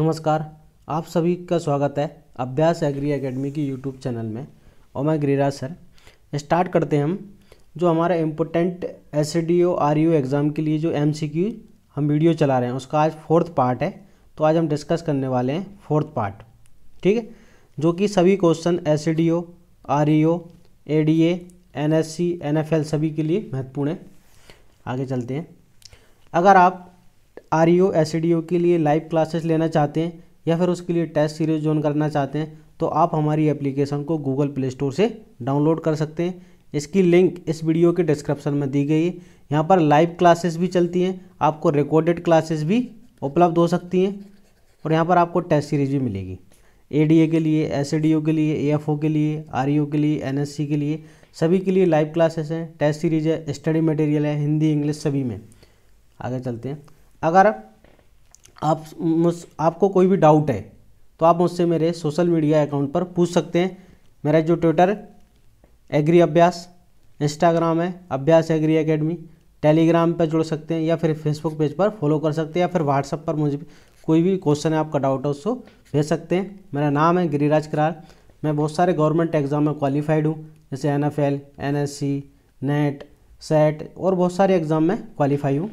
नमस्कार आप सभी का स्वागत है अभ्यास एग्री एकेडमी की यूट्यूब चैनल में और मैं गिरिराज सर स्टार्ट करते हैं हम जो हमारा important S D O R exam के लिए जो एम सी हम वीडियो चला रहे हैं उसका आज फोर्थ पार्ट है तो आज हम डिस्कस करने वाले हैं फोर्थ पार्ट ठीक है जो कि सभी question S D O R E O A D A N S C N F L सभी के लिए महत्वपूर्ण है आगे चलते हैं अगर आप R E O S D O के लिए लाइव क्लासेस लेना चाहते हैं या फिर उसके लिए टेस्ट सीरीज ज्वाइन करना चाहते हैं तो आप हमारी एप्लीकेशन को गूगल प्ले स्टोर से डाउनलोड कर सकते हैं इसकी लिंक इस वीडियो के डिस्क्रिप्शन में दी गई है यहाँ पर लाइव क्लासेस भी चलती हैं आपको रिकॉर्डेड क्लासेस भी उपलब्ध हो सकती हैं और यहाँ पर आपको टेस्ट सीरीज भी मिलेगी ए के लिए एस e के लिए ए के लिए आर e के लिए एन के लिए सभी के लिए लाइव क्लासेस हैं टेस्ट सीरीज है स्टडी मटेरियल है हिंदी इंग्लिश सभी में आगे चलते हैं अगर आप मुझ आपको कोई भी डाउट है तो आप मुझसे मेरे सोशल मीडिया अकाउंट पर पूछ सकते हैं मेरा जो ट्विटर एग्री अभ्यास इंस्टाग्राम है अभ्यास एग्री एकेडमी टेलीग्राम पर जुड़ सकते हैं या फिर फेसबुक पेज पर फॉलो कर सकते हैं या फिर व्हाट्सअप पर मुझे कोई भी क्वेश्चन है आपका डाउट है उसको भेज सकते हैं मेरा नाम है गिरिराज करार मैं बहुत सारे गवर्नमेंट एग्ज़ाम में क्वालिफाइड हूँ जैसे N F L N S C NET SET और बहुत सारे एग्ज़ाम में क्वालिफाई हूँ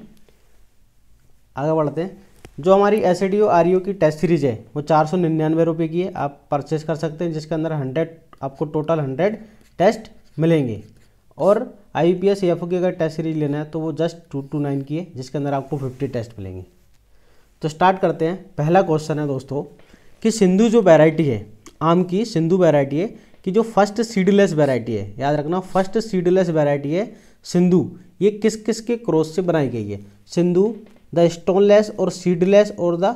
आगे बढ़ते हैं जो हमारी एस ए e की टेस्ट सीरीज है वो चार सौ निन्यानवे रुपये की है आप परचेस कर सकते हैं जिसके अंदर हंड्रेड आपको टोटल हंड्रेड टेस्ट मिलेंगे और आई पी एस एफ की अगर टेस्ट सीरीज लेना है तो वो जस्ट टू टू नाइन की है जिसके अंदर आपको फिफ्टी टेस्ट मिलेंगे तो स्टार्ट करते हैं पहला क्वेश्चन है दोस्तों कि सिंधु जो वेराइटी है आम की सिंधु वेराइटी है कि जो फर्स्ट सीडलेस वेराइटी है याद रखना फर्स्ट सीडलेस वेराइटी है सिंधु ये किस किस के क्रॉस से बनाई गई है सिंधु द स्टोनलेस और सीडलेस और the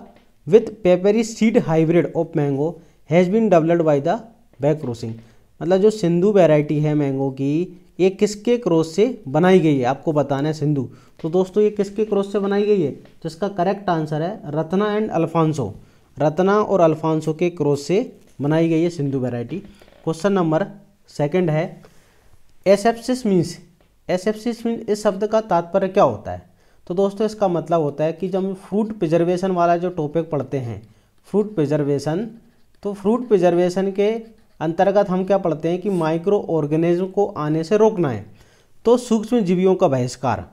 with papery seed hybrid of mango has been developed by the back crossing मतलब जो सिंधु वेराइटी है मैंगो की ये किसके क्रॉस से बनाई गई है आपको बताना है सिंधु तो दोस्तों ये किसके क्रॉस से बनाई गई है जिसका करेक्ट आंसर है रत्ना एंड अल्फांसो रत्ना और अल्फांसो के क्रॉस से बनाई गई है Sindhu variety question number second है एसेप्सिस मीन्स एसेप्सिस मीन्स इस शब्द का तात्पर्य क्या होता है तो दोस्तों इसका मतलब होता है कि जब हम फ्रूट प्रिजर्वेशन वाला जो टॉपिक पढ़ते हैं फ्रूट प्रिजर्वेशन तो फ्रूट प्रिजर्वेशन के अंतर्गत हम क्या पढ़ते हैं कि माइक्रो ऑर्गेनिज्म को आने से रोकना है तो सूक्ष्म जीवियों का बहिष्कार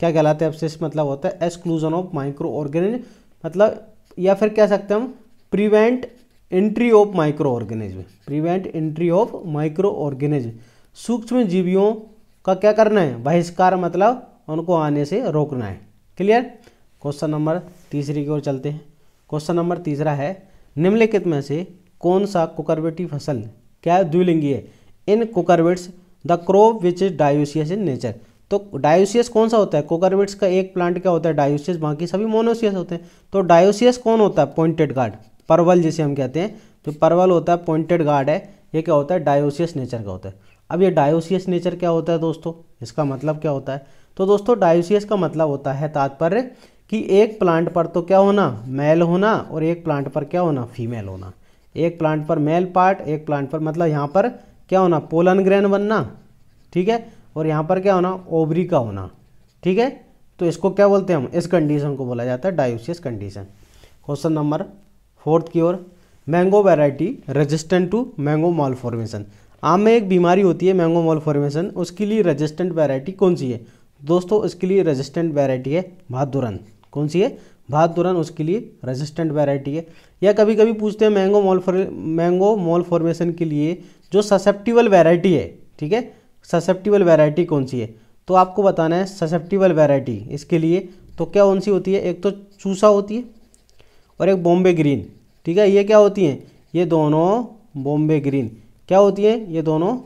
क्या कहलाते हैं अवशेष मतलब होता है एक्सक्लूजन ऑफ माइक्रो ऑर्गेनिज्म मतलब या फिर कह सकते हैं हम prevent entry of microorganism prevent entry of microorganism सूक्ष्म जीवियों का क्या करना है बहिष्कार मतलब उनको आने से रोकना है क्लियर क्वेश्चन नंबर तीसरी की ओर चलते हैं क्वेश्चन नंबर तीसरा है निम्नलिखित में से कौन सा कुकरवेटी फसल क्या द्विलिंगी है in cucurbits the crop which is dioecious in nature तो डायोसियस कौन सा होता है कोकरविट्स का एक प्लांट क्या होता है डायोसियस बाकी सभी मोनोसियस होते हैं तो डायोसियस कौन होता है पॉइंटेड गार्ड परवल जिसे हम कहते हैं जो परवल होता है पॉइंटेड गार्ड है ये क्या होता है डायोसियस नेचर का होता है अब ये डायोसियस नेचर क्या होता है दोस्तों इसका मतलब क्या होता है तो दोस्तों डायोसियस का मतलब होता है तात्पर्य कि एक प्लांट पर तो क्या होना मेल होना और एक प्लांट पर क्या होना फीमेल होना एक प्लांट पर मेल पार्ट एक प्लांट पर मतलब यहाँ पर क्या होना पोलन ग्रहण बनना ठीक है और यहाँ पर क्या होना ओबरी का होना ठीक है तो इसको क्या बोलते हैं हम इस कंडीशन को बोला जाता है dioecious condition question number fourth की ओर mango variety resistant to mango malformation आम में एक बीमारी होती है मैंगो मॉल फॉर्मेशन उसके लिए रेजिस्टेंट वेराइटी कौन सी है दोस्तों इसके लिए रेजिस्टेंट वैरायटी है भादुरन कौन सी है भादुरन उसके लिए रेजिस्टेंट वैरायटी है या कभी कभी पूछते हैं mango mal mango malformation के लिए जो ससेप्टिबल वैरायटी है ठीक है ससेप्टिबल वैरायटी कौन सी है तो आपको बताना है ससेप्टिबल वैरायटी इसके लिए तो क्या कौन सी होती है एक तो चूसा होती है और एक बॉम्बे ग्रीन ठीक है ये क्या होती हैं ये दोनों बॉम्बे ग्रीन क्या होती हैं ये दोनों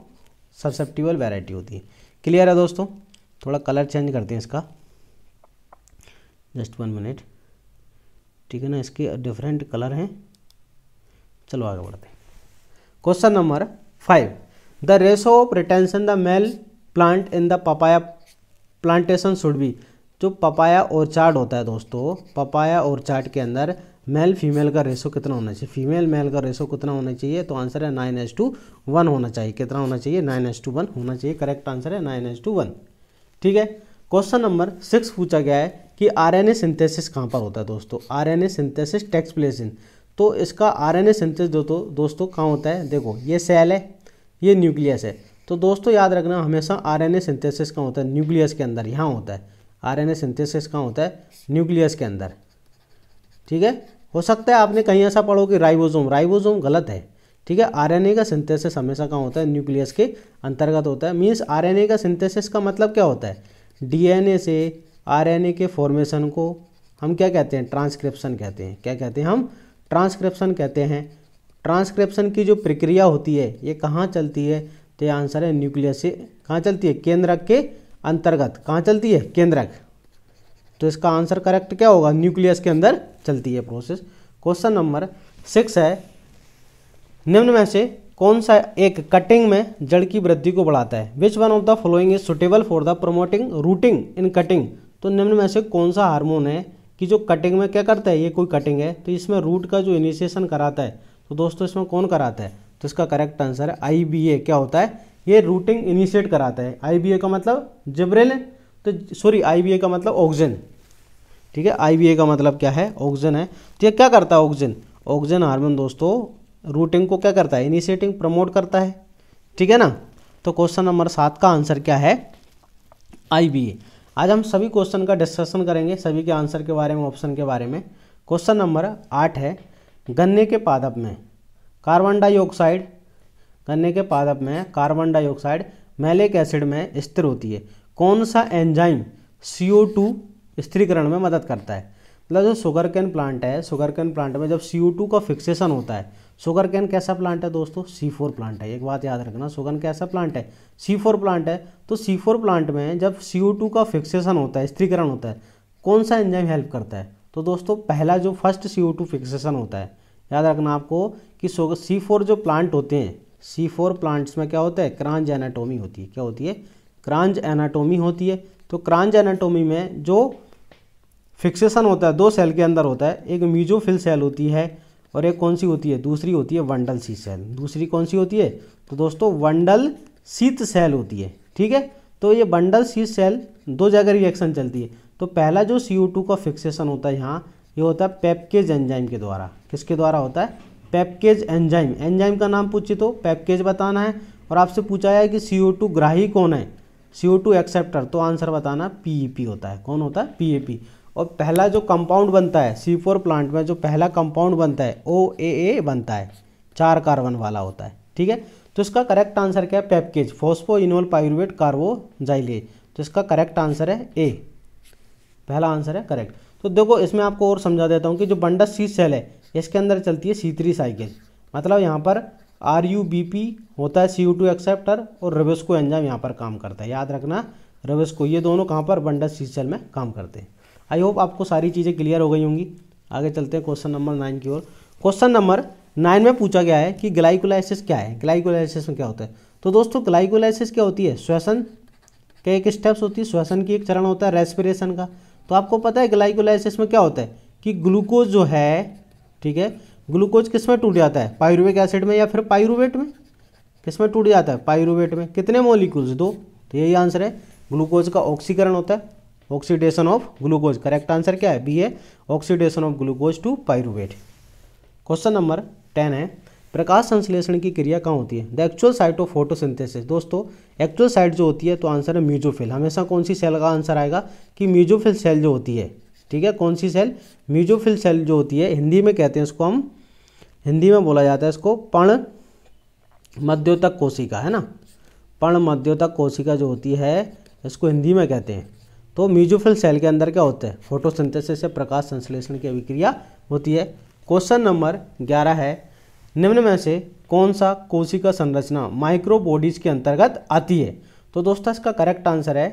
ससेप्टिबल वैरायटी होती है क्लियर है दोस्तों थोड़ा कलर चेंज करते हैं इसका जस्ट वन मिनट ठीक है ना इसके डिफरेंट कलर हैं चलो आगे बढ़ते हैं question number five the ratio of retention the male plant in the papaya plantation should be जो पपाया ऑर्चार्ड होता है दोस्तों पपाया ऑर्चार्ड के अंदर मेल फीमेल का रेशो कितना होना चाहिए फीमेल मेल का रेशो कितना होना चाहिए तो आंसर है नाइन एस टू वन होना चाहिए कितना होना चाहिए नाइन एस टू वन होना चाहिए करेक्ट आंसर है नाइन एस टू वन ठीक है क्वेश्चन नंबर सिक्स पूछा गया है कि आरएनए सिंथेसिस कहाँ पर होता है दोस्तों RNA synthesis takes place in तो इसका आरएनए सिंथेसिस दोस्तों दोस्तों कहाँ होता है देखो ये सेल है ये न्यूक्लियस है तो दोस्तों याद रखना हमेशा आरएनए सिंथेसिस कहाँ होता है न्यूक्लियस के अंदर यहाँ होता है आरएनए सिंथेसिस कहाँ होता है न्यूक्लियस के अंदर ठीक है हो सकता है आपने कहीं ऐसा पढ़ो कि राइबोजोम राइबोजोम गलत है ठीक है आरएनए का सिंथेसिस हमेशा कहाँ होता है न्यूक्लियस के अंतर्गत होता है मीन्स आरएनए का सिंथेसिस का मतलब क्या होता है डीएनए से आरएनए के फॉर्मेशन को हम क्या कहते हैं ट्रांसक्रिप्शन कहते हैं क्या कहते हैं हम ट्रांसक्रिप्शन कहते हैं ट्रांसक्रिप्शन की जो प्रक्रिया होती है ये कहाँ चलती है तो ये आंसर है न्यूक्लियस से कहाँ चलती है केंद्रक के अंतर्गत कहाँ चलती है केंद्रक तो इसका आंसर करेक्ट क्या होगा न्यूक्लियस के अंदर चलती है प्रोसेस क्वेश्चन नंबर सिक्स है निम्न में से कौन सा एक कटिंग में जड़ की वृद्धि को बढ़ाता है which one of the following is suitable for the promoting rooting in cutting तो निम्न में से कौन सा हार्मोन है कि जो कटिंग में क्या करता है ये कोई कटिंग है तो इसमें रूट का जो इनिशिएशन कराता है तो दोस्तों इसमें कौन कराता है तो इसका करेक्ट आंसर है आई क्या होता है ये रूटिंग इनिशिएट कराता है आई का मतलब जिब्रेल तो सॉरी आई का मतलब ऑक्सीजन ठीक है आई का मतलब क्या है ऑक्सीजन है तो ये क्या करता है ऑक्सीजन ऑक्सीजन हार्मोन दोस्तों रूटिंग को क्या करता है इनिशिएटिंग प्रमोट करता है ठीक है ना तो क्वेश्चन नंबर सात का आंसर क्या है आई आज हम सभी क्वेश्चन का डिस्कशन करेंगे सभी के आंसर के बारे में ऑप्शन के बारे में क्वेश्चन नंबर आठ है गन्ने के पादप में कार्बन डाइऑक्साइड गन्ने के पादप में कार्बन डाइऑक्साइड मैलिक एसिड में स्थिर होती है कौन सा एंजाइम सी टू स्थिरीकरण में मदद करता है मतलब जो शुगर कैन प्लांट है शुगर कैन प्लांट में जब सी का फिक्सेशन होता है शुगर कैन कैसा प्लांट है दोस्तों सी फोर प्लांट है एक बात याद रखना शुगर कैसा प्लांट है सी फोर प्लांट है तो सी फोर प्लांट में जब सी टू का फिक्सेशन होता है स्त्रीकरण होता है कौन सा एंजाइम हेल्प करता है तो दोस्तों पहला जो फर्स्ट सी टू फिक्सेशन होता है याद रखना आपको कि सी फोर जो प्लांट होते हैं सी फोर प्लांट्स में क्या होता है क्रांज एनाटोमी होती है क्या होती है क्रांज एनाटोमी होती है तो क्रांज एनाटोमी में जो फिक्सेशन होता है दो सेल के अंदर होता है एक म्यूजोफिल सेल होती है और एक कौन सी होती है दूसरी होती है वंडल सी सेल दूसरी कौन सी होती है तो दोस्तों वंडल सीत सेल होती है ठीक है तो ये बंडल सीत सेल दो जगह रिएक्शन चलती है तो पहला जो सी का फिक्सेशन होता है यहाँ ये होता है पेपकेज एंजाइम के द्वारा किसके द्वारा होता है पेपकेज एंजाइम एंजाइम का नाम पूछे तो पेपकेज बताना है और आपसे पूछा है कि सी ग्राही कौन है सी एक्सेप्टर तो आंसर बताना पीईपी e होता है कौन होता है पीएपी और पहला जो कंपाउंड बनता है सी फोर प्लांट में जो पहला कंपाउंड बनता है ओ ए ए बनता है चार कार्बन वाला होता है ठीक है तो इसका करेक्ट आंसर क्या है PEPcase phosphoenolpyruvate carboxylase तो इसका करेक्ट आंसर है ए पहला आंसर है करेक्ट तो देखो इसमें आपको और समझा देता हूँ कि जो बंडस सी सेल है इसके अंदर चलती है सी थ्री साइकिल मतलब यहाँ पर आर यू बी पी होता है सी यू टू एक्सेप्टर और रेवेस्को एंजाम यहाँ पर काम करता है याद रखना रेवेस्को ये दोनों कहाँ पर बंडस सी सेल में काम करते हैं आई होप आपको सारी चीज़ें क्लियर हो गई होंगी आगे चलते हैं क्वेश्चन नंबर नाइन की ओर क्वेश्चन नंबर नाइन में पूछा गया है कि ग्लाइकोलाइसिस क्या है ग्लाइकोलाइसिस में क्या होता है तो दोस्तों ग्लाइकोलाइसिस क्या होती है श्वसन के एक स्टेप्स होती है श्वसन की एक चरण होता है रेस्पिरेशन का तो आपको पता है ग्लाइकोलाइसिस में क्या होता है कि ग्लूकोज जो है ठीक है ग्लूकोज किस में टूट जाता है पायरुविक एसिड में या फिर पायरुवेट में किस में टूट जाता है पायरुवेट में कितने मोलिकुल्स दो तो यही आंसर है ग्लूकोज का ऑक्सीकरण होता है oxidation of glucose correct answer क्या है बी है oxidation of glucose to pyruvate question number ten है प्रकाश संश्लेषण की क्रिया कहाँ होती है the actual site of photosynthesis दोस्तों एक्चुअल साइट जो होती है तो आंसर है म्यूजोफिल हमेशा कौन सी सेल का आंसर आएगा कि म्यूजोफिल सेल जो होती है ठीक है कौन सी सेल म्यूजोफिल सेल जो होती है हिंदी में कहते हैं इसको हम हिंदी में बोला जाता है इसको पण मध्योतक कोशिका है ना पण मध्योतक कोशिका जो होती है इसको हिंदी में कहते हैं तो म्यूजोफिल सेल के अंदर क्या होता है फोटोसिंथेसिस से प्रकाश संश्लेषण की अभिक्रिया होती है क्वेश्चन नंबर ग्यारह है निम्न में से कौन सा कोशिका संरचना माइक्रोबॉडीज के अंतर्गत आती है तो दोस्तों इसका करेक्ट आंसर है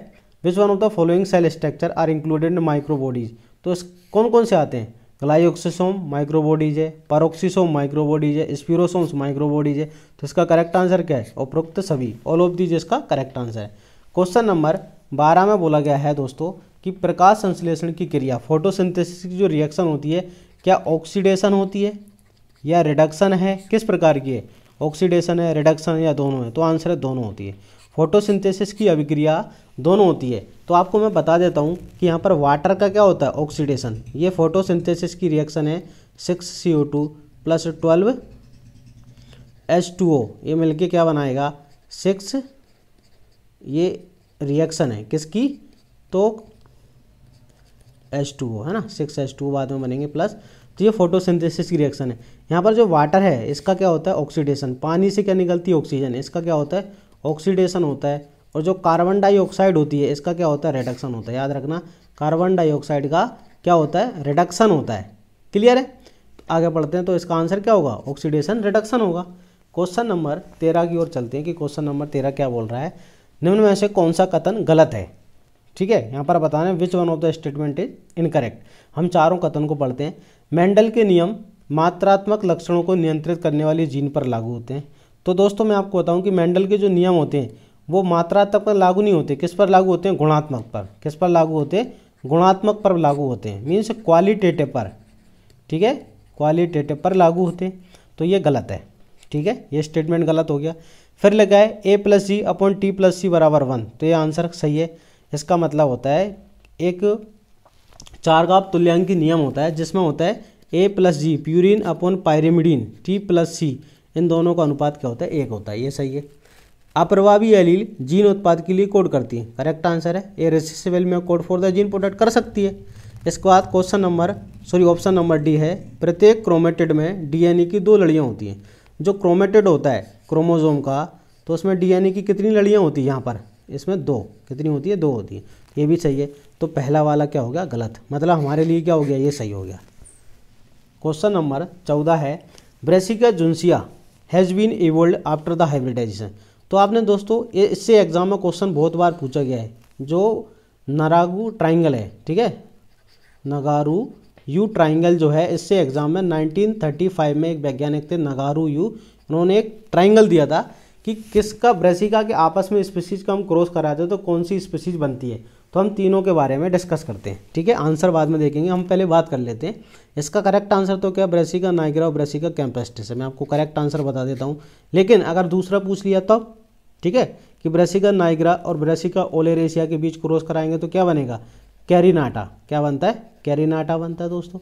which one of the following cell structure are included in microbodies तो इस कौन कौन से आते हैं ग्लाइक्सिसोम माइक्रोबॉडीज है पैरोक्सिसोम माइक्रोबॉडीज है स्पीरोसोम्स माइक्रोबॉडीज है तो इसका करेक्ट आंसर क्या है उपरोक्त सभी ऑल ऑफ दीज इसका करेक्ट आंसर है क्वेश्चन नंबर बारह में बोला गया है दोस्तों कि प्रकाश संश्लेषण की क्रिया फोटोसिंथेसिस की जो रिएक्शन होती है क्या ऑक्सीडेशन होती है या रिडक्शन है किस प्रकार की है ऑक्सीडेशन है रिडक्शन या दोनों है तो आंसर है दोनों होती है फोटोसिंथेसिस की अभिक्रिया दोनों होती है तो आपको मैं बता देता हूँ कि यहाँ पर वाटर का क्या होता है ऑक्सीडेशन ये फोटोसिंथेसिस की रिएक्शन है six C O two plus twelve H two O ये मिलके क्या बनाएगा सिक्स ये रिएक्शन है किसकी तो एच टू है ना सिक्स एच टू बाद में बनेंगे प्लस तो ये फोटोसिंथेसिस की रिएक्शन है यहाँ पर जो वाटर है इसका क्या होता है ऑक्सीडेशन पानी से क्या निकलती है ऑक्सीजन इसका क्या होता है ऑक्सीडेशन होता है और जो कार्बन डाइऑक्साइड होती है इसका क्या होता है रिडक्शन होता है याद रखना कार्बन डाइऑक्साइड का क्या होता है रिडक्शन होता है क्लियर है तो आगे पढ़ते हैं तो इसका आंसर क्या होगा ऑक्सीडेशन रिडक्शन होगा क्वेश्चन नंबर तेरह की ओर चलते हैं कि क्वेश्चन नंबर तेरह क्या बोल रहा है निम्न में से कौन सा कथन गलत है ठीक है यहाँ पर रहे हैं which one of the statement is incorrect हम चारों कथन को पढ़ते हैं मेंडल के नियम मात्रात्मक लक्षणों को नियंत्रित करने वाले जीन पर लागू होते हैं तो दोस्तों मैं आपको बताऊं कि मेंडल के जो नियम होते हैं वो मात्रात्मक पर लागू नहीं होते किस पर लागू होते हैं गुणात्मक पर किस पर लागू होते हैं गुणात्मक पर लागू होते हैं मीन्स क्वालिटेटिव पर ठीक है क्वालिटेटिव पर लागू होते हैं तो ये गलत है ठीक है ये स्टेटमेंट गलत हो गया फिर लगाए A plus G upon T plus C बराबर वन तो ये आंसर सही है इसका मतलब होता है एक चार का तुल्यांक नियम होता है जिसमें होता है A plus G purine upon pyrimidine T plus C इन दोनों का अनुपात क्या होता है एक होता है ये सही है अप्रभावी एलील जीन उत्पाद के लिए कोड करती है करेक्ट आंसर है a recessive may code for the gene product कर सकती है इसके बाद question number sorry option number D है प्रत्येक क्रोमेटेड में डीएनए की दो लड़ियाँ होती हैं जो क्रोमेटेड होता है क्रोमोज़ोम का तो उसमें डीएनए की कितनी लड़ियाँ होती हैं यहाँ पर इसमें दो कितनी होती है दो होती है ये भी सही है तो पहला वाला क्या हो गया गलत मतलब हमारे लिए क्या हो गया ये सही हो गया क्वेश्चन नंबर चौदह है Brassica juncea has been evolved after the hybridization तो आपने दोस्तों इससे एग्जाम में क्वेश्चन बहुत बार पूछा गया है जो नरागू ट्राइंगल है ठीक है नगारू यू ट्राइंगल जो है इससे एग्जाम में 1935 में एक वैज्ञानिक थे नगारू यू उन्होंने एक ट्राइंगल दिया था कि किसका ब्रेसिका के आपस में स्पीसीज का हम क्रॉस कराते हैं तो कौन सी स्पीसीज बनती है तो हम तीनों के बारे में डिस्कस करते हैं ठीक है आंसर बाद में देखेंगे हम पहले बात कर लेते हैं इसका करेक्ट आंसर तो क्या ब्रेसिका नाइग्रा और ब्रेसिका कैंपेस्ट है मैं आपको करेक्ट आंसर बता देता हूँ लेकिन अगर दूसरा पूछ लिया तो ठीक है कि ब्रेसिका नाइग्रा और ब्रेसिका ओलेरेसिया के बीच क्रॉस कराएंगे तो क्या बनेगा कैरीनाटा क्या बनता है कैरिनाटा बनता है दोस्तों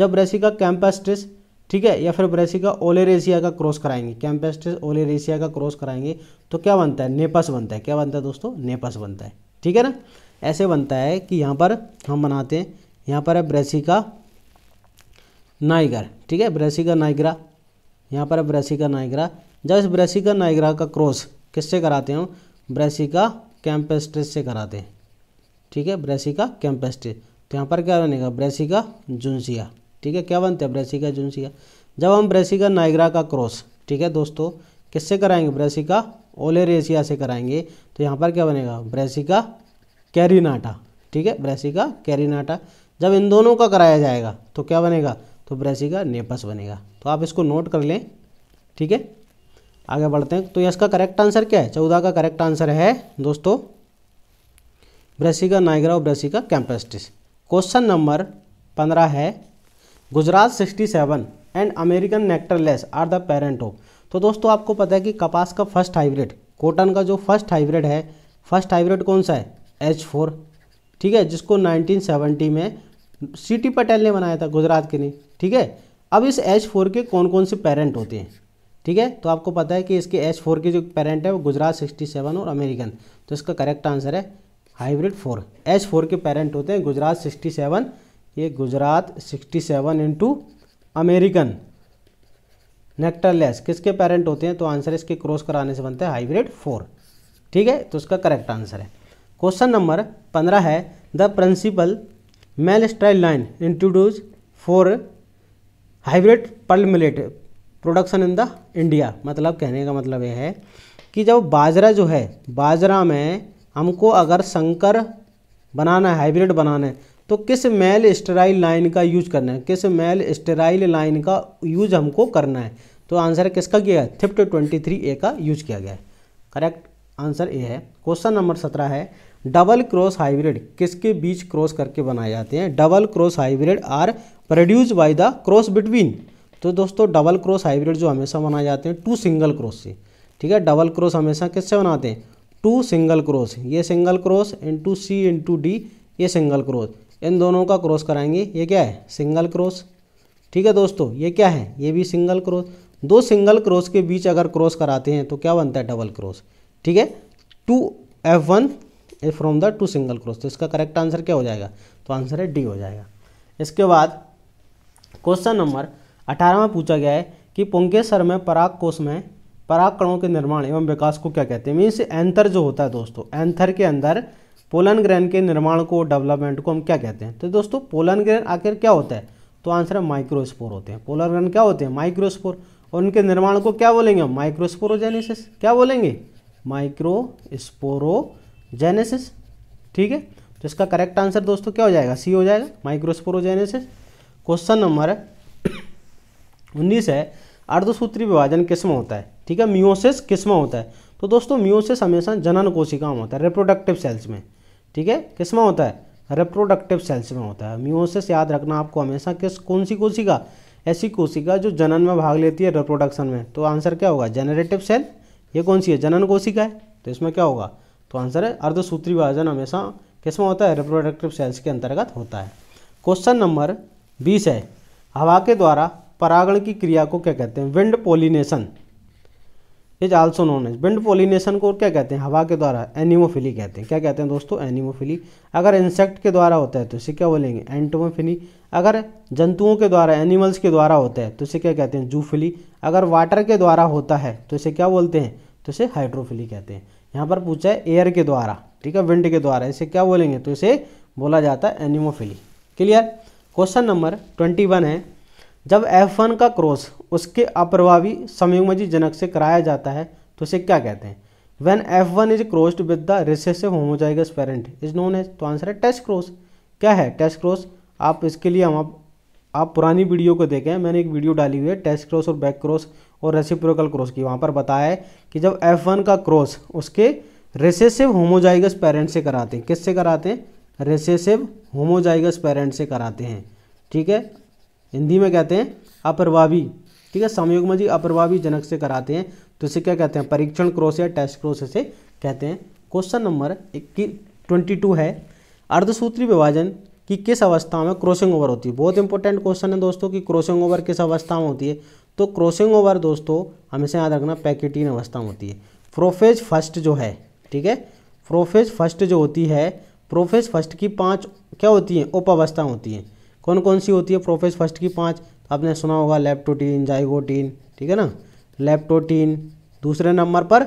जब ब्रेसिका कैंपेस्ट्रिस ठीक है या फिर ब्रेसिका ओलेरेसिया का क्रॉस कराएंगे कैंपेस्ट्रिस ओलेरेसिया का क्रॉस कराएंगे तो क्या बनता है नेपस बनता है क्या बनता है दोस्तों नेपस बनता है ठीक है ना ऐसे बनता है कि यहाँ पर हम बनाते हैं यहाँ पर है ब्रेसिका नाइगर ठीक है ब्रेसिका नाइग्रा यहाँ पर है ब्रेसिका नाइग्रा जब इस ब्रेसिका नाइग्रा का क्रॉस किससे कराते हैं हम ब्रेसिका कैंपेस्ट्रिस से कराते हैं ठीक है ब्रेसिका कैंपेस्ट्रिस तो यहाँ पर क्या बनेगा ब्रेसिका जुन्सिया ठीक है क्या बनते हैं ब्रेसिका जुन्सिया जब हम ब्रेसिका नाइग्रा का क्रॉस ठीक है दोस्तों किससे कराएंगे ब्रेसिका ओलेरेसिया से कराएंगे तो यहाँ पर क्या बनेगा ब्रेसिका कैरिनाटा ठीक है ब्रेसिका कैरिनाटा जब इन दोनों का कराया जाएगा तो क्या बनेगा तो ब्रेसिका नेपस बनेगा तो आप इसको नोट कर लें ठीक है आगे बढ़ते हैं तो इसका करेक्ट आंसर क्या है चौदह का करेक्ट आंसर है दोस्तों ब्रेसिका नाइग्रा और ब्रेसिका कैंपेस्टिस क्वेश्चन नंबर पंद्रह है Gujarat sixty seven and American nectarless are the parent of तो दोस्तों आपको पता है कि कपास का फर्स्ट हाइब्रिड कॉटन का जो फर्स्ट हाइब्रिड है फर्स्ट हाइब्रिड कौन सा है एच फोर ठीक है जिसको 1970 में सी पटेल ने बनाया था गुजरात के लिए ठीक है अब इस एच फोर के कौन कौन से पेरेंट होते हैं ठीक है तो आपको पता है कि इसके एच फोर के जो पेरेंट है वो गुजरात सिक्सटी सेवन और अमेरिकन तो इसका करेक्ट आंसर है हाइब्रिड फोर एच फोर के पेरेंट होते हैं गुजरात सिक्सटी सेवन ये Gujarat sixty seven into American nectarless किसके पेरेंट होते हैं तो आंसर इसके क्रॉस कराने से बनता है हाइब्रिड फोर ठीक है तो उसका करेक्ट आंसर है क्वेश्चन नंबर पंद्रह है the principal male sterile line introduced for hybrid pearl millet production in the India मतलब कहने का मतलब यह है कि जब बाजरा जो है बाजरा में हमको अगर संकर बनाना है हाइब्रिड बनाना है तो किस मेल स्टेराइल लाइन का यूज करना है किस मेल स्टेराइल लाइन का यूज हमको करना है तो आंसर किसका किया है थिफ्ट ट्वेंटी थ्री ए का यूज किया गया है करेक्ट आंसर ए है क्वेश्चन नंबर सत्रह है डबल क्रॉस हाइब्रिड किसके बीच क्रॉस करके बनाए जाते हैं double cross hybrid are produced by the cross between तो दोस्तों डबल क्रॉस हाइब्रिड जो हमेशा बनाए जाते हैं टू सिंगल क्रॉस से ठीक है डबल क्रॉस हमेशा किससे बनाते हैं टू सिंगल क्रॉस ये single cross into C into D ये सिंगल क्रॉस इन दोनों का क्रॉस कराएंगे ये क्या है सिंगल क्रॉस ठीक है दोस्तों ये क्या है ये भी सिंगल क्रॉस दो सिंगल क्रॉस के बीच अगर क्रॉस कराते हैं तो क्या बनता है डबल क्रॉस ठीक है two F one from the two single cross तो इसका करेक्ट आंसर क्या हो जाएगा तो आंसर है डी हो जाएगा इसके बाद क्वेश्चन नंबर अठारह में पूछा गया है कि पुंकेसर में पराग कोष में पराग कणों के निर्माण एवं विकास को क्या कहते हैं मीन्स एंथर जो होता है दोस्तों एंथर के अंदर पोलन ग्रहण के निर्माण को डेवलपमेंट को हम क्या कहते हैं तो दोस्तों पोलन ग्रहण आखिर क्या होता है तो आंसर है माइक्रोस्पोर होते हैं पोलन ग्रहण क्या होते हैं माइक्रोस्पोर और उनके निर्माण को क्या बोलेंगे हम माइक्रोस्पोरोजेनेसिस क्या बोलेंगे माइक्रोस्पोरोजेनेसिस ठीक है तो इसका करेक्ट आंसर दोस्तों क्या हो जाएगा सी हो जाएगा माइक्रोस्पोरोजेनेसिस क्वेश्चन नंबर उन्नीस है अर्धसूत्री विभाजन किस्म होता है ठीक है म्यूसिस किस्म होता है तो दोस्तों म्योसिस हमेशा जनन कोशिका में होता है रिप्रोडक्टिव सेल्स में ठीक है किस्म होता है रिप्रोडक्टिव सेल्स में होता है म्यूसिस याद रखना आपको हमेशा किस कौन सी कोशिका ऐसी कोशिका जो जनन में भाग लेती है रिप्रोडक्शन में तो आंसर क्या होगा जेनरेटिव सेल ये कौन सी है जनन कोशिका है तो इसमें क्या होगा तो आंसर है अर्धसूत्री विभाजन हमेशा में होता है रिप्रोडक्टिव सेल्स के अंतर्गत होता है क्वेश्चन नंबर बीस है हवा के द्वारा परागण की क्रिया को क्या कहते हैं wind pollination is also known as wind pollination को क्या कहते हैं हवा के द्वारा एनिमोफिली कहते हैं क्या कहते हैं दोस्तों एनिमोफिली अगर इंसेक्ट के द्वारा होता है तो इसे क्या बोलेंगे एंटोमोफिली अगर जंतुओं के द्वारा एनिमल्स के द्वारा होता है तो इसे क्या कहते हैं जूफिली अगर वाटर के द्वारा होता है तो इसे क्या बोलते हैं तो इसे हाइड्रोफिली कहते हैं यहाँ पर पूछा है एयर के द्वारा ठीक है विंड के द्वारा इसे क्या बोलेंगे तो इसे बोला जाता है anemophily clear question number twenty one है जब F1 का क्रॉस उसके अप्रभावी संयुग्मजी जनक से कराया जाता है तो उसे क्या कहते हैं when F one is crossed with the recessive homozygous parent is known है तो आंसर है टेस्ट क्रॉस क्या है टेस्ट क्रॉस आप इसके लिए हम आप, आप पुरानी वीडियो को देखें मैंने एक वीडियो डाली हुई है टेस्ट क्रॉस और बैक क्रॉस और रेसिप्रोकल क्रॉस की वहाँ पर बताया है कि जब एफ वन का क्रॉस उसके रेसेसिव होमोजाइगस पेरेंट से कराते हैं किससे कराते हैं रेसेसिव होमोजाइगस पेरेंट से कराते हैं ठीक है हिंदी में कहते हैं अप्रभावी ठीक है संयोग में जी अप्रभावी जनक से कराते हैं तो इसे क्या कहते हैं परीक्षण क्रोश या टेस्ट क्रोश इसे कहते हैं क्वेश्चन नंबर इक्कीस ट्वेंटी टू है अर्धसूत्री विभाजन कि किस अवस्था में क्रॉसिंग ओवर होती है बहुत इंपॉर्टेंट क्वेश्चन है दोस्तों कि क्रॉसिंग ओवर किस अवस्था में होती है तो क्रॉसिंग ओवर दोस्तों हमेशा याद रखना पैकेटिन अवस्था में होती है प्रोफेज फर्स्ट जो है ठीक है प्रोफेज फर्स्ट जो होती है प्रोफेज फर्स्ट की पांच क्या होती हैं उप अवस्था होती हैं कौन कौन सी होती है प्रोफेस फर्स्ट की पाँच तो आपने सुना होगा लेप्टोटीन जाइगोटीन ठीक है ना लेप्टोटीन दूसरे नंबर पर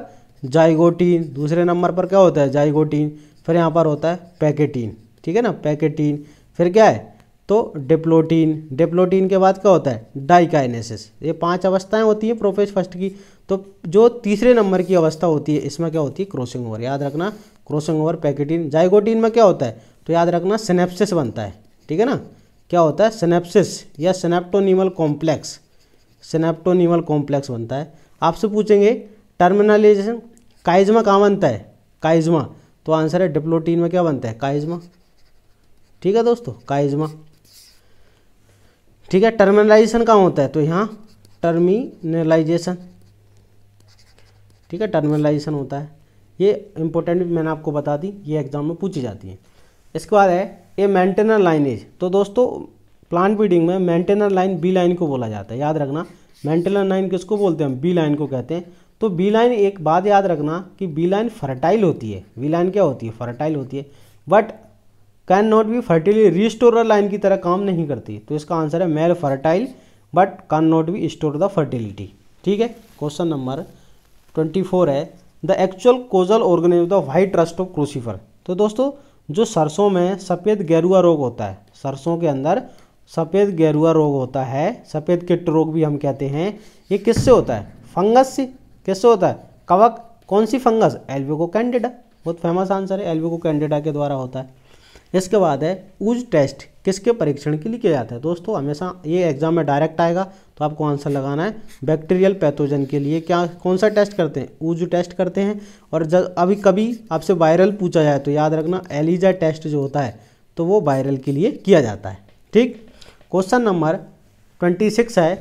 जाइगोटीन दूसरे नंबर पर क्या होता है जाइगोटीन फिर यहाँ पर होता है पैकेटीन ठीक है ना पैकेटीन फिर क्या है तो डिप्लोटीन डिप्लोटीन के बाद क्या होता है डाइकाइनेसिस ये पांच अवस्थाएं होती हैं प्रोफेस फर्स्ट की तो जो तीसरे नंबर की अवस्था होती है इसमें क्या होती है क्रॉसिंग ओवर याद रखना क्रॉसिंग ओवर पैकेटीन जाइगोटीन में क्या होता है तो याद रखना सिनेप्सिस बनता है ठीक है ना क्या होता है सेनेप्सिस या सेनेप्टोनिमल कॉम्प्लेक्स सेनेप्टोनिमल कॉम्प्लेक्स बनता है आपसे पूछेंगे टर्मिनलाइजेशन काइज्मा कहाँ बनता है काइज्मा तो आंसर है डिप्लोटीन में क्या बनता है काइज्मा ठीक है दोस्तों काइज्मा ठीक है टर्मिनलाइजेशन कहाँ होता है तो यहाँ टर्मिनलाइजेशन ठीक है टर्मिनलाइजेशन होता है ये इंपॉर्टेंट मैंने आपको बता दी ये एग्जाम में पूछी जाती है इसके बाद है ए मेंटेनर लाइन इज तो दोस्तों प्लांट ब्रीडिंग में मेंटेनर लाइन बी लाइन को बोला जाता है याद रखना मेंटेनर लाइन किसको बोलते हैं बी लाइन को कहते हैं तो बी लाइन एक बात याद रखना कि बी लाइन फर्टाइल होती है बी लाइन क्या होती है फर्टाइल होती है but can not be fertility restorer line की तरह काम नहीं करती तो इसका आंसर है male fertile but can not be store the fertility ठीक है क्वेश्चन नंबर ट्वेंटी फोर है the actual causal organism the white rust of crucifer तो दोस्तों जो सरसों में सफ़ेद गेरुआ रोग होता है सरसों के अंदर सफ़ेद गेरुआ रोग होता है सफ़ेद किट रोग भी हम कहते हैं ये किससे होता है फंगस से किससे होता है कवक कौन सी फंगस एल्विको कैंडिडा बहुत फेमस आंसर है एल्विको कैंडिडा के द्वारा होता है इसके बाद है ऊज टेस्ट किसके परीक्षण के लिए किया जाता है दोस्तों हमेशा ये एग्जाम में डायरेक्ट आएगा तो आपको आंसर लगाना है बैक्टीरियल पैथोजन के लिए क्या कौन सा टेस्ट करते हैं ऊज टेस्ट करते हैं और जब अभी कभी आपसे वायरल पूछा जाए तो याद रखना एलिजा टेस्ट जो होता है तो वो वायरल के लिए किया जाता है ठीक क्वेश्चन नंबर ट्वेंटी सिक्स है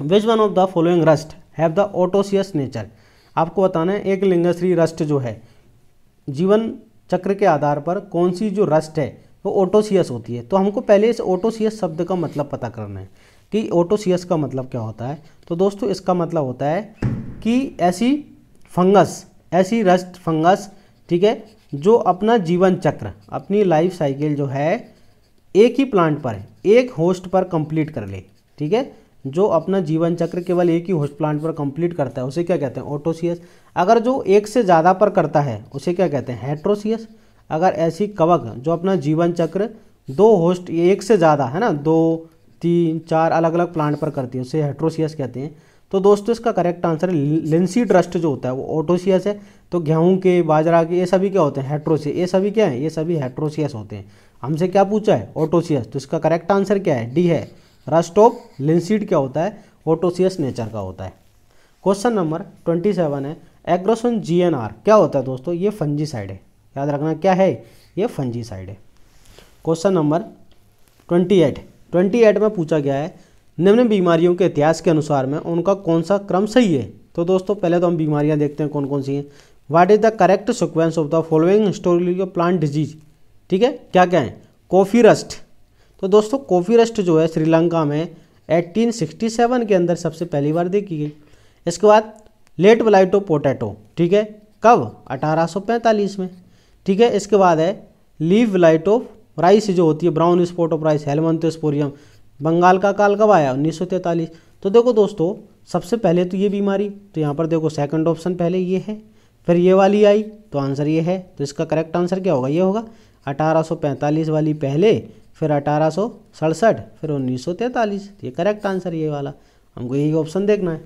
which one of the following rust have the autoecious nature आपको बताना है एक लिंगश्री रस्ट जो है जीवन चक्र के आधार पर कौन सी जो रस्ट है वो ऑटोसियस होती है तो हमको पहले इस ऑटोसियस शब्द का मतलब पता करना है कि ऑटो का मतलब क्या होता है तो दोस्तों इसका मतलब होता है कि ऐसी फंगस ऐसी रस्ट फंगस ठीक है जो अपना जीवन चक्र अपनी लाइफ साइकिल जो है एक ही प्लांट पर एक होस्ट पर कंप्लीट कर ले ठीक है जो अपना जीवन चक्र केवल एक ही होस्ट प्लांट पर कंप्लीट करता है उसे क्या कहते हैं ओटोसियस अगर जो एक से ज़्यादा पर करता है उसे क्या कहते हैं हेट्रोसियस अगर ऐसी कवक जो अपना जीवन चक्र दो होस्ट एक से ज़्यादा है ना दो तीन चार अलग अलग प्लांट पर करती है उसे हेट्रोसियस कहते हैं तो दोस्तों इसका करेक्ट आंसर है लिंसी ट्रस्ट जो होता है वो ऑटोसियस है तो गेहूं के बाजरा के ये सभी क्या होते हैं हेट्रोसियस ये सभी क्या है ये सभी हेट्रोसियस होते हैं हमसे क्या पूछा है ऑटोसियस तो इसका करेक्ट आंसर क्या है डी है रस्ट ऑफ लिंसीड क्या होता है ऑटोसियस नेचर का होता है क्वेश्चन नंबर ट्वेंटी सेवन है एग्रोसन जी एन आर क्या होता है दोस्तों ये फंजी साइड है याद रखना क्या है ये फंजी साइड है question number twenty eight twenty eight में पूछा गया है निम्न बीमारियों के इतिहास के अनुसार में उनका कौन सा क्रम सही है तो दोस्तों पहले तो हम बीमारियां देखते हैं कौन कौन सी हैं what is the correct sequence of the following story plant disease ठीक है क्या क्या है कॉफ़ी रस्ट तो दोस्तों कॉफ़ी रस्ट जो है श्रीलंका में सेवन के अंदर सबसे पहली बार देखी गई इसके बाद लेट ब्लाइटो पोटैटो ठीक है कब पैंतालीस में ठीक है इसके बाद है लीव ब्लाइटो ऑफ राइस जो होती है ब्राउन स्पॉट ऑफ राइस स्पोरियम बंगाल का काल कब आया उन्नीस तो देखो दोस्तों सबसे पहले तो ये बीमारी तो यहाँ पर देखो सेकंड ऑप्शन पहले ये है फिर ये वाली आई तो आंसर ये है तो इसका करेक्ट आंसर क्या होगा ये होगा 1845 वाली पहले फिर अठारह फिर उन्नीस ये करेक्ट आंसर ये वाला हमको यही ऑप्शन देखना है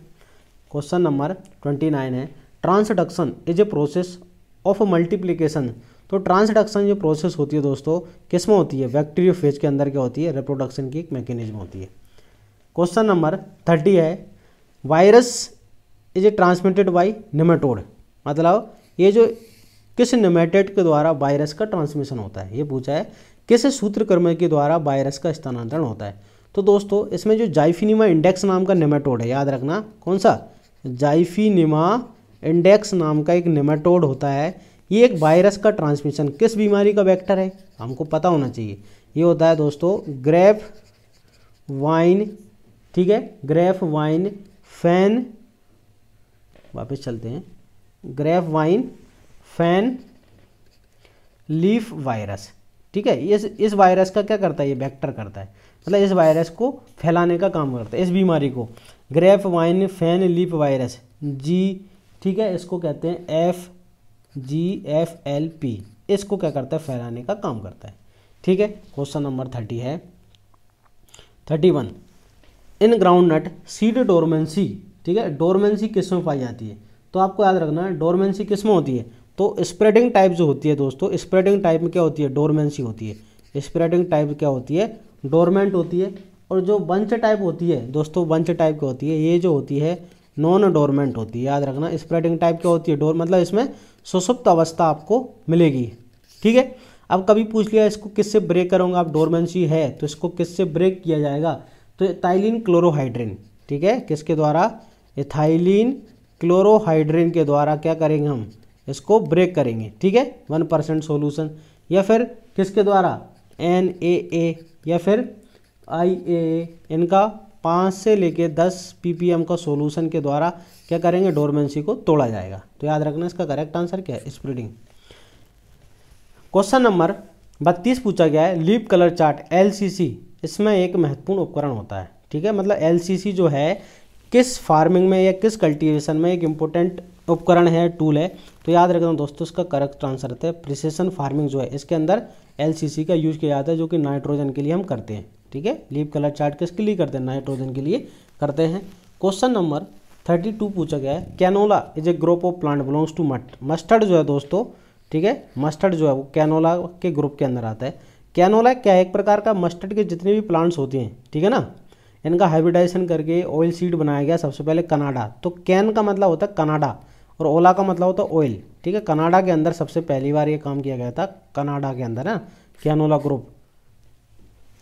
क्वेश्चन नंबर ट्वेंटी नाइन है transduction is a process of multiplication तो ट्रांसडक्शन जो प्रोसेस होती है दोस्तों किस में होती है बैक्टीरियो फेज के अंदर क्या होती है रिप्रोडक्शन की एक मैकेनिज्म होती है क्वेश्चन नंबर थर्टी है virus is a transmitted by nematode मतलब ये जो किस निमेटेड के द्वारा वायरस का ट्रांसमिशन होता है ये पूछा है किस सूत्रकर्म के द्वारा वायरस का स्थानांतरण होता है तो दोस्तों इसमें जो जाइफिनिमा इंडेक्स नाम का निमेटोड है याद रखना कौन सा जाइफिनिमा इंडेक्स नाम का एक निमेटोड होता है ये एक वायरस का ट्रांसमिशन किस बीमारी का वेक्टर है हमको पता होना चाहिए ये होता है दोस्तों ग्रेफ वाइन ठीक है ग्रेफ वाइन फैन वापस चलते हैं grape vine fan leaf virus ठीक है इस इस वायरस का क्या करता है ये वेक्टर करता है मतलब इस वायरस को फैलाने का काम करता है इस बीमारी को grape vine fan leaf virus जी ठीक है इसको कहते हैं F G F L P इसको क्या करता है फैलाने का काम करता है ठीक है क्वेश्चन नंबर थर्टी है thirty one in ground nut seed dormancy ठीक है डोरमेंसी किस में पाई जाती है तो आपको याद रखना है डोरमेंसी किस में होती है तो स्प्रेडिंग टाइप जो होती है दोस्तों स्प्रेडिंग टाइप में क्या होती है डोरमेंसी होती है स्प्रेडिंग टाइप क्या होती है डोरमेंट होती है और जो बंच टाइप होती है दोस्तों बंच टाइप की होती है ये जो होती है नॉन डोरमेंट होती है याद रखना स्प्रेडिंग टाइप क्या होती है डोर मतलब इसमें सुसुप्त अवस्था आपको मिलेगी ठीक है अब कभी पूछ लिया इसको किससे ब्रेक करूँगा आप डोरमेंसी है तो इसको किससे ब्रेक किया जाएगा तो इथाइलिन क्लोरोहाइड्रिन ठीक है किसके द्वारा इथाइलिन क्लोरोहाइड्रिन के द्वारा क्या करेंगे हम इसको ब्रेक करेंगे ठीक है वन परसेंट सोल्यूशन या फिर किसके द्वारा एन ए ए या फिर आई ए इनका पाँच से लेके दस पी का सोल्यूशन के द्वारा क्या करेंगे डोरमेंसी को तोड़ा जाएगा तो याद रखना इसका करेक्ट आंसर क्या है स्प्रीडिंग क्वेश्चन नंबर बत्तीस पूछा गया है लीप कलर चार्ट एल इसमें एक महत्वपूर्ण उपकरण होता है ठीक है मतलब एल जो है किस फार्मिंग में या किस कल्टीवेशन में एक इम्पोर्टेंट उपकरण है टूल है तो याद रखना दोस्तों इसका करेक्ट आंसर है प्रिसेशन फार्मिंग जो है इसके अंदर एल का यूज़ किया जाता है जो कि नाइट्रोजन के लिए हम करते हैं ठीक है लीप कलर चार्ट किसके लिए करते हैं नाइट्रोजन के लिए करते हैं क्वेश्चन नंबर थर्टी टू पूछा गया है canola is a group of plant belongs to मट मस्टर्ड जो है दोस्तों ठीक है मस्टर्ड जो है वो कैनोला के ग्रुप के अंदर आता है कैनोला क्या है एक प्रकार का मस्टर्ड के जितने भी प्लांट्स होते हैं ठीक है ना इनका हाइब्रिडाइजेशन करके ऑयल सीड बनाया गया सबसे पहले कनाडा तो कैन का मतलब होता है कनाडा और ओला का मतलब होता है ऑयल ठीक है कनाडा के अंदर सबसे पहली बार ये काम किया गया था कनाडा के अंदर है कैनोला ग्रुप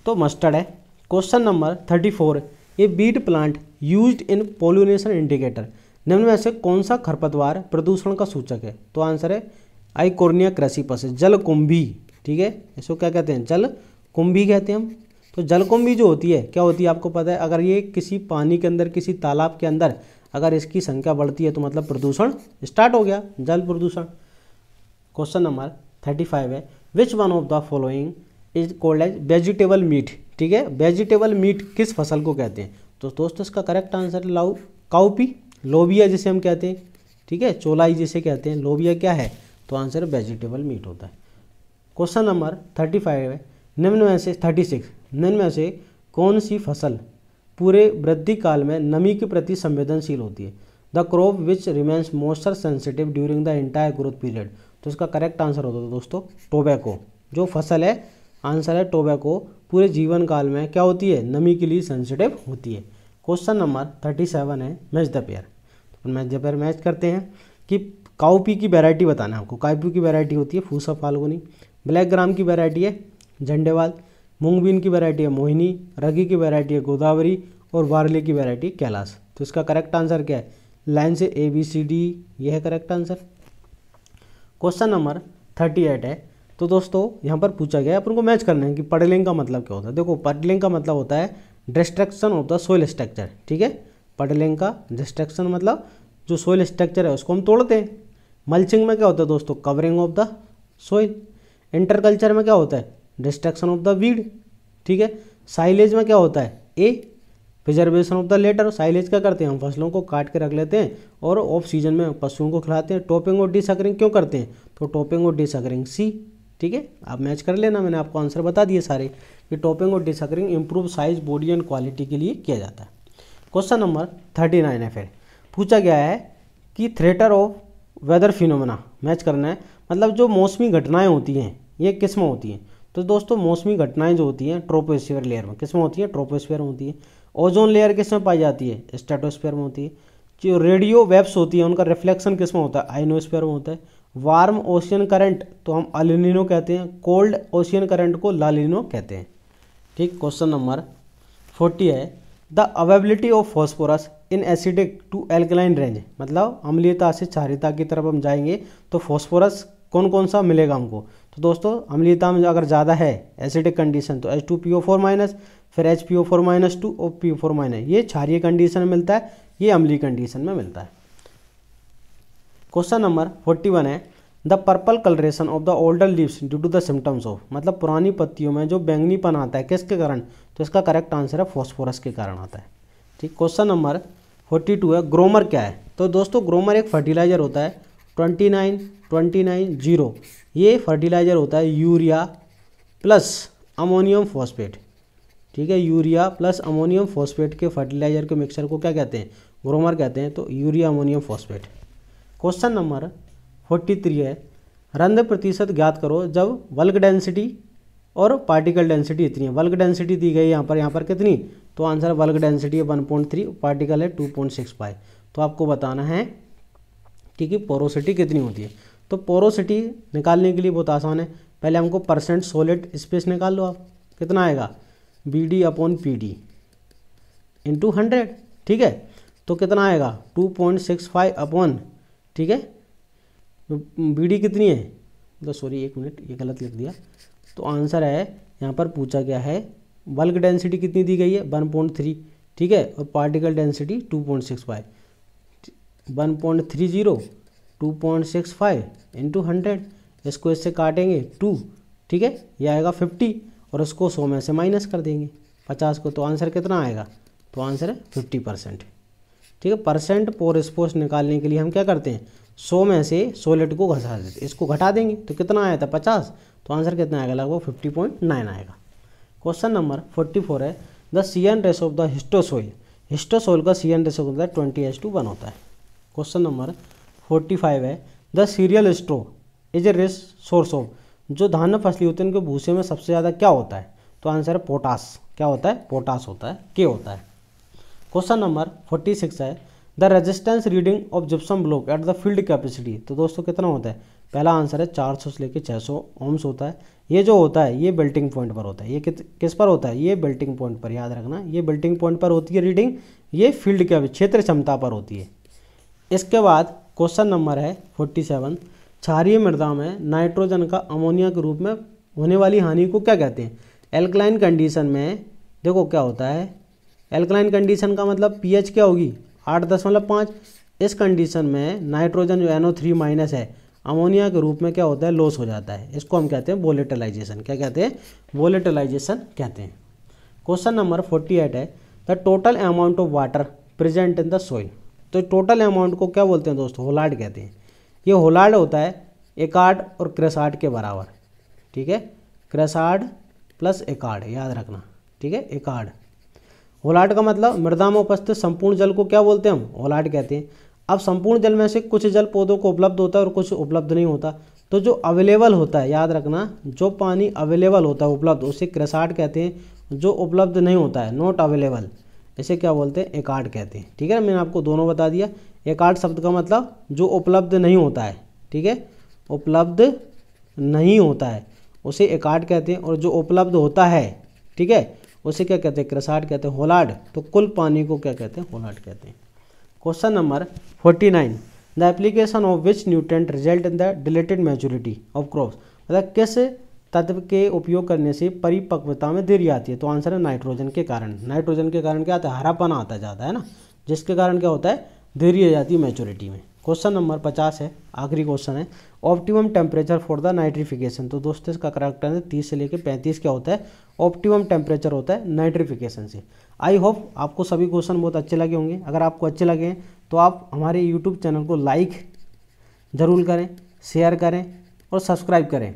तो मस्टर्ड है क्वेश्चन नंबर थर्टी फोर ये beet plant used in pollution indicator निम्न में से कौन सा खरपतवार प्रदूषण का सूचक है तो आंसर है आईकोर्निया क्रैसीपस जल कुंभी ठीक है इसको क्या कहते हैं जल कुंभी कहते हैं हम तो जलकुंभी जो होती है क्या होती है आपको पता है अगर ये किसी पानी के अंदर किसी तालाब के अंदर अगर इसकी संख्या बढ़ती है तो मतलब प्रदूषण स्टार्ट हो गया जल प्रदूषण क्वेश्चन नंबर थर्टी फाइव है which one of the following is cold age vegetable meat ठीक है वेजिटेबल मीट किस फसल को कहते हैं तो दोस्तों इसका करेक्ट आंसर लाओ काउपी लोबिया जिसे हम कहते हैं ठीक है चोलाई जिसे कहते हैं लोबिया क्या है तो आंसर वेजिटेबल मीट होता है क्वेश्चन नंबर थर्टी फाइव है निम्न में से थर्टी सिक्स निम्न में से कौन सी फसल पूरे वृद्धि काल में नमी के प्रति संवेदनशील होती है the crop which remains moisture sensitive during the entire growth period तो इसका करेक्ट आंसर होता है दोस्तों टोबैको जो फसल है आंसर है टोबैको पूरे जीवन काल में क्या होती है नमी के लिए सेंसिटिव होती है क्वेश्चन नंबर थर्टी सेवन है मैच द पेयर तो मैच द पेयर मैच करते हैं कि काउपी की वैरायटी बताना है आपको काउपी की वैरायटी होती है फूसा फाल्गुनी ब्लैक ग्राम की वैरायटी है झंडेवाल मूंगबीन की वैरायटी है मोहिनी रगी की वैरायटी है गोदावरी और वारले की वैरायटी कैलाश तो इसका करेक्ट आंसर क्या है लाइन से ए बी सी डी यह है correct answer question number thirty eight है तो दोस्तों यहाँ पर पूछा गया अपन को मैच करना है कि पडलिंग का मतलब क्या होता है देखो पडलिंग का मतलब होता है destruction of the soil structure ठीक है पडलिंग का डिस्ट्रक्शन मतलब जो सोइल स्ट्रक्चर है उसको हम तोड़ते हैं मल्चिंग में क्या होता है दोस्तों covering of the soil interculture में क्या होता है डिस्ट्रक्शन ऑफ द वीड ठीक है साइलेज में क्या होता है a preservation of the latter silage क्या करते हैं हम फसलों को काट के रख लेते हैं और ऑफ सीजन में पशुओं को खिलाते हैं टॉपिंग और डिसकरिंग क्यों करते हैं तो टॉपिंग और डिसकरिंग सी ठीक है आप मैच कर लेना मैंने आपको आंसर बता दिए सारे कि टॉपिंग और desuckering improve size body and quality के लिए किया जाता है क्वेश्चन नंबर थर्टी नाइन है फिर पूछा गया है कि थ्रेटर ऑफ वेदर फिनोमेना मैच करना है मतलब जो मौसमी घटनाएं होती हैं ये किस्म होती हैं तो दोस्तों मौसमी घटनाएं जो होती हैं ट्रोपोस्फेयर लेयर में किस्म होती हैं ट्रोपोस्फेयर में होती है ओजोन लेयर किस में पाई जाती है स्टेटोस्फेयर में होती है जो रेडियो वेब्स होती है उनका रिफ्लेक्शन किस में होता है आइनोस्फेयर में होता है वार्म ओशियन करंट तो हम अलिनो कहते हैं कोल्ड ओशियन करंट को लालिनो कहते हैं ठीक क्वेश्चन नंबर फोर्टी है the availability of phosphorus in acidic to alkaline range मतलब अम्लीयता से क्षारिता की तरफ हम जाएंगे तो फॉस्फोरस कौन कौन सा मिलेगा हमको तो दोस्तों अम्लीयता में अगर ज़्यादा है एसिडिक कंडीशन तो H two P O four minus फिर H P O four minus two O P O four minus ये क्षारिय कंडीशन में मिलता है ये अम्लीय कंडीशन में मिलता है क्वेश्चन नंबर फोर्टी वन है the purple colouration of the older leaves due to the symptoms of मतलब पुरानी पत्तियों में जो बैंगनीपन आता है किसके कारण तो इसका करेक्ट आंसर है फॉस्फोरस के कारण आता है ठीक क्वेश्चन नंबर फोर्टी टू है ग्रोमर क्या है तो दोस्तों ग्रोमर एक फर्टिलाइज़र होता है twenty nine twenty nine zero ये फर्टिलाइज़र होता है यूरिया प्लस अमोनियम फॉस्फेट ठीक है यूरिया प्लस अमोनियम फॉस्फेट के फर्टिलाइज़र के मिक्सर को क्या कहते हैं ग्रोमर कहते हैं तो urea ammonium phosphate question number forty three है रंध प्रतिशत ज्ञात करो जब बल्क डेंसिटी और पार्टिकल डेंसिटी इतनी है बल्क डेंसिटी दी गई यहाँ पर यहाँ पर कितनी तो आंसर बल्क डेंसिटी है वन पॉइंट थ्री पार्टिकल है टू पॉइंट सिक्स फाइव तो आपको बताना है ठीक है पोरोसिटी कितनी होती है तो पोरोसिटी निकालने के लिए बहुत आसान है पहले हमको परसेंट सोलिड स्पेस निकाल लो आप कितना आएगा B D upon P D into hundred ठीक है तो कितना आएगा two point six five upon ठीक है बी तो डी कितनी है तो मतलब सॉरी एक मिनट ये गलत लिख दिया तो आंसर है यहाँ पर पूछा गया है बल्क डेंसिटी कितनी दी गई है वन पॉइंट थ्री ठीक है और particle density two point six five one point three zero two point six five into hundred इसको इससे काटेंगे टू ठीक है ये आएगा फिफ्टी और उसको सौ में से माइनस कर देंगे पचास को तो आंसर कितना आएगा तो आंसर है फिफ्टी परसेंट ठीक है परसेंट पोर स्पोर्स निकालने के लिए हम क्या करते हैं सौ में से सोलिड को घसा देते इसको घटा देंगे तो कितना आया था पचास तो आंसर कितना आएगा लगभग फिफ्टी पॉइंट नाइन आएगा क्वेश्चन नंबर फोर्टी फोर है the C N ratio of the histosol histosol का C N ratio of the twenty H to one होता है क्वेश्चन नंबर फोर्टी फाइव है the cereal straw is a rich source of जो धान फसली होती है उनके भूसे में सबसे ज़्यादा क्या होता है तो आंसर है पोटास क्या होता है पोटास होता है के होता है क्वेश्चन नंबर फोर्टी सिक्स है the resistance reading of gypsum block at the field capacity तो दोस्तों कितना होता है पहला आंसर है चार सौ से लेकर छः सौ ओम्स होता है ये जो होता है ये बेल्टिंग पॉइंट पर होता है ये कित किस पर होता है ये बेल्टिंग पॉइंट पर याद रखना ये बेल्टिंग पॉइंट पर होती है रीडिंग ये फील्ड के क्षेत्र क्षमता पर होती है इसके बाद क्वेश्चन नंबर है फोर्टी सेवन क्षारीय मृदा में नाइट्रोजन का अमोनिया के रूप में होने वाली हानि को क्या कहते हैं एल्कलाइन कंडीशन में देखो क्या होता है एल्कलाइन कंडीशन का मतलब पीएच क्या होगी आठ दशमलव पाँच इस कंडीशन में नाइट्रोजन जो एनओ थ्री माइनस है अमोनिया के रूप में क्या होता है लॉस हो जाता है इसको हम कहते हैं वोलेटलाइजेशन क्या कहते हैं वोलेटलाइजेशन कहते हैं क्वेश्चन नंबर फोर्टी एट है the total amount of water present in the soil तो टोटल अमाउंट को क्या बोलते हैं दोस्तों होलाड कहते हैं ये होलाड होता है एकार्ड और क्रेसार्ड के बराबर ठीक है क्रेसार्ड प्लस एकार्ड याद रखना ठीक है एकार्ड होलाट का मतलब मृदा में उपस्थित संपूर्ण जल को क्या बोलते हैं हम होलाट कहते हैं अब संपूर्ण जल में से कुछ जल पौधों को उपलब्ध होता है और कुछ उपलब्ध नहीं होता तो जो अवेलेबल होता है याद रखना जो पानी अवेलेबल होता है उपलब्ध उसे क्रसाट कहते हैं जो उपलब्ध नहीं होता है नॉट अवेलेबल इसे क्या बोलते हैं एकार्ड कहते हैं ठीक है ना मैंने आपको दोनों बता दिया एकार्ड शब्द का मतलब जो उपलब्ध नहीं होता है ठीक है उपलब्ध नहीं होता है उसे एकार्ड कहते हैं और जो उपलब्ध होता है ठीक है उसे क्या कहते हैं क्रसाट कहते हैं होलाड तो कुल पानी को क्या कहते हैं होलाड कहते हैं question number forty nine the application of which nutrient result in the delayed maturity of crops मतलब किस तत्व के उपयोग करने से परिपक्वता में देरी आती है तो आंसर है नाइट्रोजन के कारण नाइट्रोजन के कारण क्या आता है हरापन आता जाता है ना जिसके कारण क्या होता है देरी आ जाती है मेचोरिटी में क्वेश्चन नंबर पचास है आखिरी क्वेश्चन है optimum temperature for the nitrification तो दोस्तों इसका करेक्ट आंसर तीस से लेकर पैंतीस क्या होता है ऑप्टिमम टेम्परेचर होता है नाइट्रिफिकेशन से आई होप आपको सभी क्वेश्चन बहुत अच्छे लगे होंगे अगर आपको अच्छे लगे हैं तो आप हमारे यूट्यूब चैनल को लाइक ज़रूर करें शेयर करें और सब्सक्राइब करें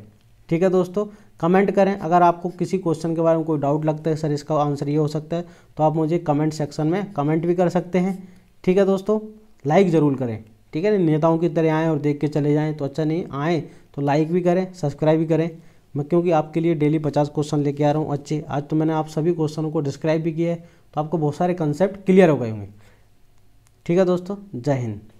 ठीक है दोस्तों कमेंट करें अगर आपको किसी क्वेश्चन के बारे में कोई डाउट लगता है सर इसका आंसर ये हो सकता है तो आप मुझे कमेंट सेक्शन में कमेंट भी कर सकते हैं ठीक है दोस्तों लाइक ज़रूर करें ठीक है ना नेताओं की तरह आएँ और देख के चले जाएँ तो अच्छा नहीं आएँ तो लाइक भी करें सब्सक्राइब भी करें मैं क्योंकि आपके लिए डेली पचास क्वेश्चन लेके आ रहा हूँ अच्छे आज तो मैंने आप सभी क्वेश्चनों को डिस्क्राइब भी किया है तो आपको बहुत सारे कंसेप्ट क्लियर हो गए होंगे ठीक है दोस्तों जय हिंद